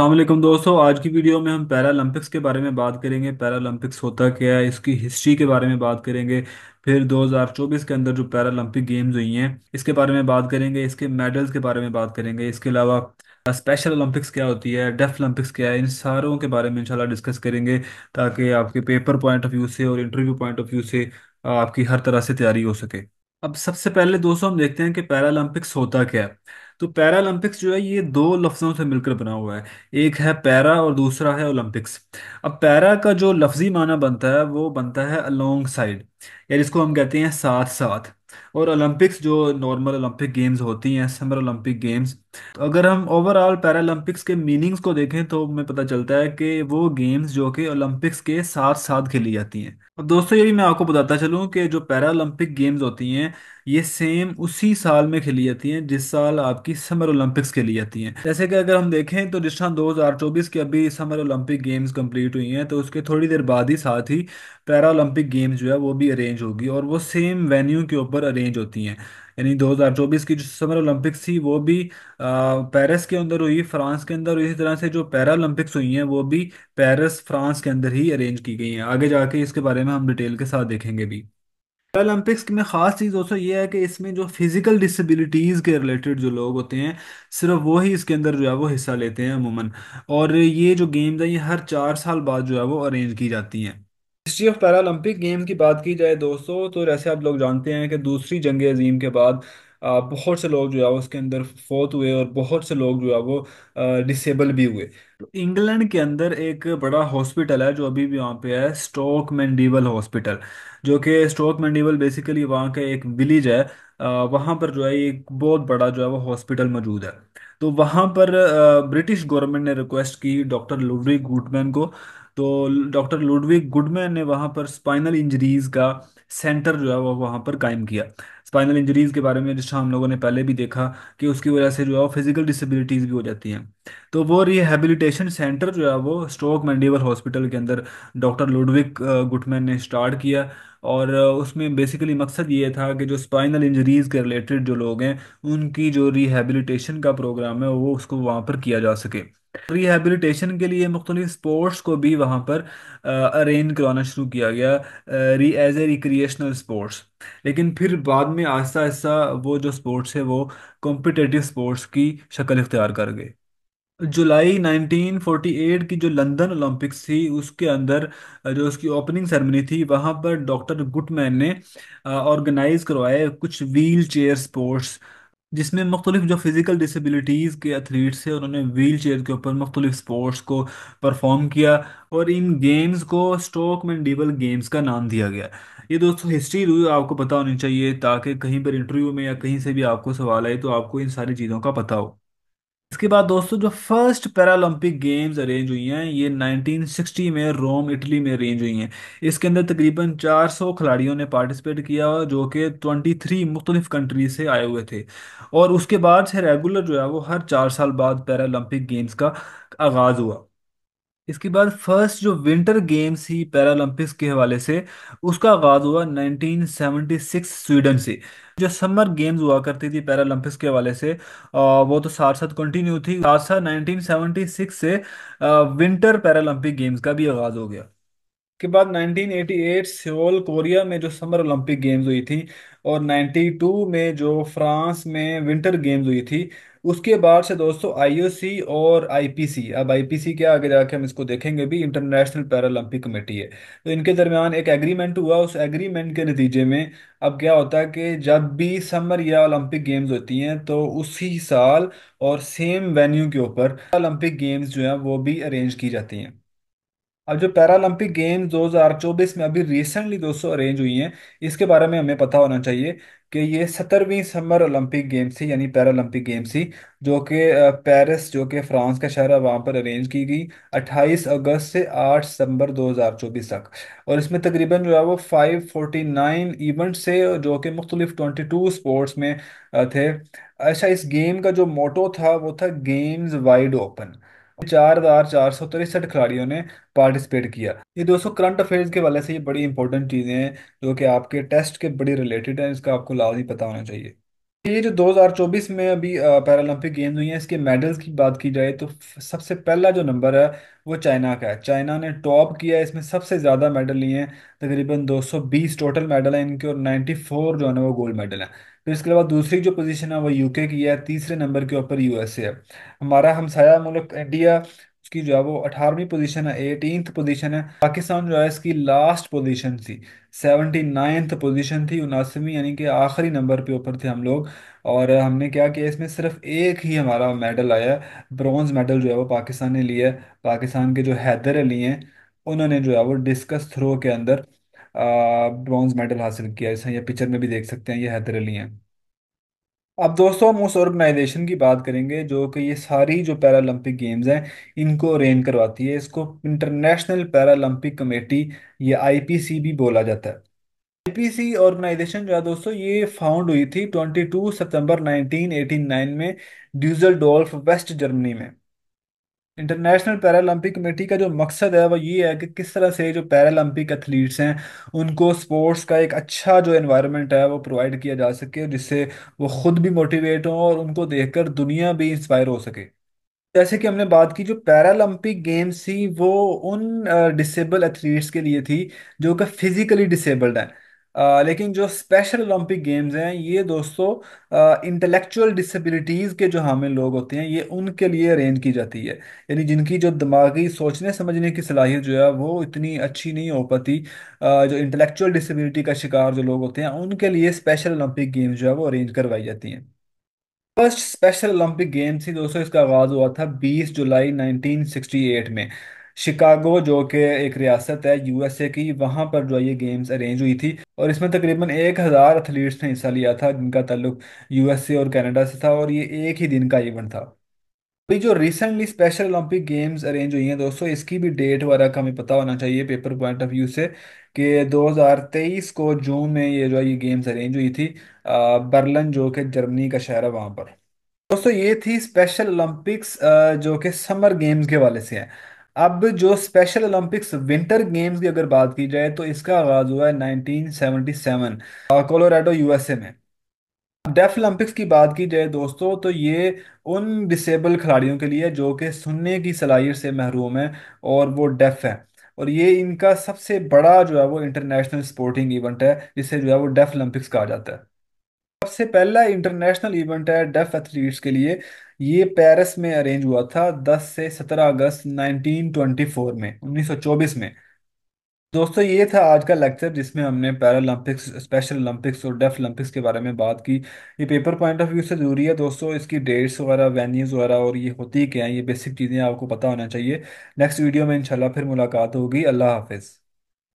असलम दोस्तों आज की वीडियो में हम पैरालंपिक्स के बारे में बात करेंगे पैरालंपिक्स होता क्या है इसकी हिस्ट्री के बारे में बात करेंगे फिर 2024 के अंदर जो पैरालंपिक गेम्स हुई हैं इसके बारे में बात करेंगे इसके मेडल्स के बारे में बात करेंगे इसके अलावा स्पेशल ओलंपिक्स क्या होती है डेफ ओलंपिक्स क्या है इन सारों के बारे में इंशाल्लाह डिस्कस करेंगे ताकि आपके पेपर पॉइंट ऑफ व्यू से और इंटरव्यू पॉइंट ऑफ व्यू से आपकी हर तरह से तैयारी हो सके अब सबसे पहले दोस्तों हम देखते हैं कि पैरालंपिक्स होता क्या है तो पैरालंपिक्स जो है ये दो लफ्जों से मिलकर बना हुआ है एक है पैरा और दूसरा है ओलंपिक्स अब पैरा का जो लफ्जी माना बनता है वो बनता है अलोंग साइड या जिसको हम कहते हैं साथ साथ और ओलंपिक्स जो नॉर्मल ओलंपिक गेम्स होती हैं समर ओलंपिक गेम्स अगर हम ओवरऑल पैरालंपिक्स के मीनिंग्स को देखें तो हमें पता चलता है कि वो गेम्स जो कि ओलंपिक्स के साथ साथ खेली जाती हैं अब दोस्तों ये भी मैं आपको बताता चलूँ कि जो पैरालंपिक गेम्स होती हैं ये सेम उसी साल में खेली जाती हैं जिस साल आप आपकी समर ओलंपिक्स के लिए जाती हैं जैसे कि अगर हम देखें तो जिस चौबीस की अभी समर ओलंपिक गेम्स कंप्लीट हुई हैं तो उसके थोड़ी देर बाद ही साथ ही पैरा ओलंपिक गेम्स जो है वो भी अरेंज होगी और वो सेम वेन्यू के ऊपर अरेंज होती हैं यानी 2024 की जो समर ओलंपिक्स थी वो भी पेरिस के अंदर हुई फ्रांस के अंदर इसी तरह से जो पैरा ओलंपिक्स हुई हैं वो भी पेरिस फ्रांस के अंदर ही अरेंज की गई हैं आगे जाके इसके बारे में हम डिटेल के साथ देखेंगे भी पैरालंपिक्स में खास चीज़ दोस्तों ये है कि इसमें जो फिजिकल डिसेबिलिटीज़ के रिलेटेड जो लोग होते हैं सिर्फ वो ही इसके अंदर जो है वो हिस्सा लेते हैं अमूमन और ये जो गेम्स हैं ये हर चार साल बाद जो है वो अरेंज की जाती हैं हिस्ट्री ऑफ पैरालंपिक गेम की बात की जाए दोस्तों तो जैसे आप लोग जानते हैं कि दूसरी जंग अजीम के बाद बहुत से लोग जो है उसके अंदर फौत हुए और बहुत से लोग जो है वो डिसेबल भी हुए इंग्लैंड के अंदर एक बड़ा हॉस्पिटल है जो अभी भी वहाँ पे है स्टोक मेंडिवल हॉस्पिटल जो कि स्टोक मेंडिवल बेसिकली वहाँ का एक विलेज है वहाँ पर जो है एक बहुत बड़ा जो है वो हॉस्पिटल मौजूद है तो वहाँ पर ब्रिटिश गवर्नमेंट ने रिक्वेस्ट की डॉक्टर लुडविक गुडमैन को तो डॉक्टर लुडविक गुडमैन ने वहाँ पर स्पाइनल इंजरीज का सेंटर जो है वो वहाँ पर कायम किया स्पाइनल इंजरीज के बारे में जिसका हम लोगों ने पहले भी देखा कि उसकी वजह से जो है फिजिकल डिसेबिलिटीज़ भी हो जाती हैं तो वो रिहेबिलिटेशन सेंटर जो है वो स्ट्रोक मैंडिवल हॉस्पिटल के अंदर डॉक्टर लुडविक गुटमैन ने स्टार्ट किया और उसमें बेसिकली मकसद ये था कि जो स्पाइनल इंजरीज़ के रिलेटेड जो लोग हैं उनकी जो रिहेबिलिटेशन का प्रोग्राम है वो उसको वहाँ पर किया जा सके रिहेबिलिटेशन के लिए मुख्तलिफ स्पोर्ट्स को भी वहाँ पर अरेंज कराना शुरू किया गया री एज ए रिक्रिएशनल स्पोर्ट्स लेकिन फिर बाद में आहिस्ता आहिस्ता वो जो स्पोर्ट्स है वो कॉम्पिटेटिव स्पोर्ट्स की शक्ल इख्तियार कर गए जुलाई 1948 की जो लंदन ओलंपिक्स थी उसके अंदर जो उसकी ओपनिंग सेरेमनी थी वहाँ पर डॉक्टर गुटमैन ने ऑर्गेनाइज करवाए कुछ व्हील चेयर स्पोर्ट्स जिसमें मुख्तलिफ जो फिज़िकल डिसेबिलिटीज़ के एथलीट्स हैं उन्होंने व्हील चेयर के ऊपर मुख्तलिफ स्पोर्ट्स को परफॉर्म किया और इन गेम्स को स्टोक मेंडिवल गेम्स का नाम दिया गया ये दोस्तों हिस्ट्री रू आपको पता होनी चाहिए ताकि कहीं पर इंटरव्यू में या कहीं से भी आपको सवाल आए तो आपको इन सारी चीज़ों का पता हो इसके बाद दोस्तों जो फर्स्ट पैरालंपिक गेम्स अरेंज हुई हैं ये 1960 में रोम इटली में अरेंज हुई हैं इसके अंदर तकरीबन 400 खिलाड़ियों ने पार्टिसिपेट किया जो कि 23 मुख्तलिफ कंट्रीज से आए हुए थे और उसके बाद से रेगुलर जो है वो हर चार साल बाद पैरालंपिक गेम्स का आगाज़ हुआ इसके बाद फर्स्ट जो विंटर गेम्स ही पैरालंपिक्स के हवाले से उसका आगाज हुआ 1976 स्वीडन से जो समर गेम्स हुआ करती थी पैरालंपिक्स के हवाले से वो तो साथ साथ कंटिन्यू थी साथ साथ 1976 से विंटर पैरालंपिक गेम्स का भी आगाज हो गया के बाद 1988 सियोल कोरिया में जो समर ओलंपिक गेम्स हुई थी और 92 में जो फ्रांस में विंटर गेम्स हुई थी उसके बाद से दोस्तों आईओसी और आईपीसी अब आईपीसी क्या आगे जाके हम इसको देखेंगे भी इंटरनेशनल पैरालंपिक कमेटी है तो इनके दरमियान एक एग्रीमेंट हुआ उस एग्रीमेंट के नतीजे में अब क्या होता है कि जब भी समर या ओलंपिक गेम्स होती हैं तो उसी साल और सेम वेन्यू के ऊपर ओलंपिक गेम्स जो हैं वो भी अरेंज की जाती हैं अब जो पैरालंपिक गेम्स 2024 में अभी रिसेंटली दोस्तों अरेंज हुई हैं इसके बारे में हमें पता होना चाहिए कि ये सत्तरवीं समर ओलंपिक गेम्स थी यानी पैरालंपिक गेम्स थी जो कि पेरिस जो कि फ्रांस का शहर है वहाँ पर अरेंज की गई 28 अगस्त से 8 सितंबर 2024 तक और इसमें तकरीबन जो है वो 549 इवेंट्स से जो कि मुख्तलिफ 22 स्पोर्ट्स में थे अच्छा इस गेम का जो मोटो था वो था गेम्स वाइड ओपन चार हजार चार सौ तिरसठ खिलाड़ियों ने पार्टिसिपेट किया ये दोस्तों करंट अफेयर्स के वाले से ये बड़ी इंपॉर्टेंट चीज़ें हैं जो कि आपके टेस्ट के बड़ी रिलेटेड हैं इसका आपको लाजमी पता होना चाहिए ये जो 2024 में अभी पैरालंपिक गेम्स हुई हैं इसके मेडल्स की बात की जाए तो सबसे पहला जो नंबर है वो चाइना का है चाइना ने टॉप किया है इसमें सबसे ज़्यादा मेडल लिए हैं तकरीबन 220 टोटल मेडल हैं इनके और 94 जो है ना वो गोल्ड मेडल हैं फिर इसके अलावा दूसरी जो पोजीशन है वो यूके की है तीसरे नंबर के ऊपर यूएसए है हमारा हमसाया मुल्क इंडिया इसकी जो है वो अठारहवीं पोजीशन है एटीन पोजीशन है पाकिस्तान जो है इसकी लास्ट पोजीशन थी सेवेंटी नाइन्थ पोजीशन थी उनासीवीं यानी कि आखिरी नंबर पे ऊपर थे हम लोग और हमने क्या किया इसमें सिर्फ एक ही हमारा मेडल आया ब्रॉन्ज मेडल जो है वो पाकिस्तान ने लिया पाकिस्तान के जो हैदर अली हैं उन्होंने जो है वो डिस्कस थ्रो के अंदर ब्रॉन्ज मेडल हासिल किया इसमें ये पिक्चर में भी देख सकते हैं ये हैदर अली हैं अब दोस्तों हम उस ऑर्गेनाइजेशन की बात करेंगे जो कि ये सारी जो पैरालंपिक गेम्स हैं इनको अरेंज करवाती है इसको इंटरनेशनल पैरालंपिक कमेटी या आईपीसी भी बोला जाता है आईपीसी ऑर्गेनाइजेशन जो है दोस्तों ये फाउंड हुई थी 22 सितंबर 1989 में ड्यूसलडोल्फ वेस्ट जर्मनी में इंटरनेशनल पैरालंपिक कमेटी का जो मकसद है वो ये है कि किस तरह से जो पैरालंपिक एथलीट्स हैं उनको स्पोर्ट्स का एक अच्छा जो एनवायरनमेंट है वो प्रोवाइड किया जा सके जिससे वो खुद भी मोटिवेट हों और उनको देखकर दुनिया भी इंस्पायर हो सके जैसे कि हमने बात की जो पैरालंपिक गेम्स थी वो उन डिसेबल एथलीट्स के लिए थी जो कि फिजिकली डिसेबल्ड हैं लेकिन जो स्पेशल ओलंपिक गेम्स हैं ये दोस्तों इंटेलेक्चुअल डिसेबिलिटीज के जो हामिल लोग होते हैं ये उनके लिए अरेंज की जाती है यानी जिनकी जो दिमागी सोचने समझने की सलाहियत जो है वो इतनी अच्छी नहीं हो पाती जो इंटेलेक्चुअल डिसेबिलिटी का शिकार जो लोग होते हैं उनके लिए स्पेशल ओलंपिक गेम्स जो है वो अरेंज करवाई जाती हैं फर्स्ट स्पेशल ओलंपिक गेम्स थी दोस्तों इसका आगाज हुआ था 20 जुलाई 1968 में शिकागो जो कि एक रियासत है यूएसए की वहाँ पर जो है ये गेम्स अरेंज हुई थी और इसमें तकरीबन एक हज़ार एथलीट्स ने हिस्सा लिया था जिनका ताल्लुक यूएसए और कनाडा से था और ये एक ही दिन का इवेंट था अभी जो recently special olympic games arrange हुई हैं दोस्तों इसकी भी डेट वगैरह का हमें पता होना चाहिए पेपर पॉइंट ऑफ व्यू से कि 2023 को जून में ये जो है ये गेम्स अरेंज हुई थी बर्लिन जो कि जर्मनी का शहर है वहाँ पर दोस्तों ये थी स्पेशल ओलंपिक्स जो कि समर गेम्स के वाले से हैं अब जो स्पेशल ओलंपिक्स विंटर गेम्स की अगर बात की जाए तो इसका आगाज हुआ है 1977 कोलोराडो यूएसए में डेफ ओलंपिक्स की बात की जाए दोस्तों तो ये उन डिसेबल खिलाड़ियों के लिए जो कि सुनने की सलाहियत से महरूम है और वो डेफ है और ये इनका सबसे बड़ा जो है वो इंटरनेशनल स्पोर्टिंग इवेंट है जिसे जो है वो डेफ ओलंपिक्स कहा जाता है सबसे पहला इंटरनेशनल इवेंट है डेफ एथलीट्स के लिए ये पेरिस में अरेंज हुआ था 10 से 17 अगस्त 1924 में 1924 में दोस्तों ये था आज का लेक्चर जिसमें हमने पैरालंपिक्स स्पेशल ओलंपिक्स और डेफ ओलंपिक्स के बारे में बात की ये पेपर पॉइंट ऑफ व्यू से ज़रूरी है दोस्तों इसकी डेट्स वगैरह वेन्यूज़ वगैरह और ये होती क्या है ये बेसिक चीज़ें आपको पता होना चाहिए नेक्स्ट वीडियो में इंशाल्लाह फिर मुलाकात होगी अल्लाह हाफिज़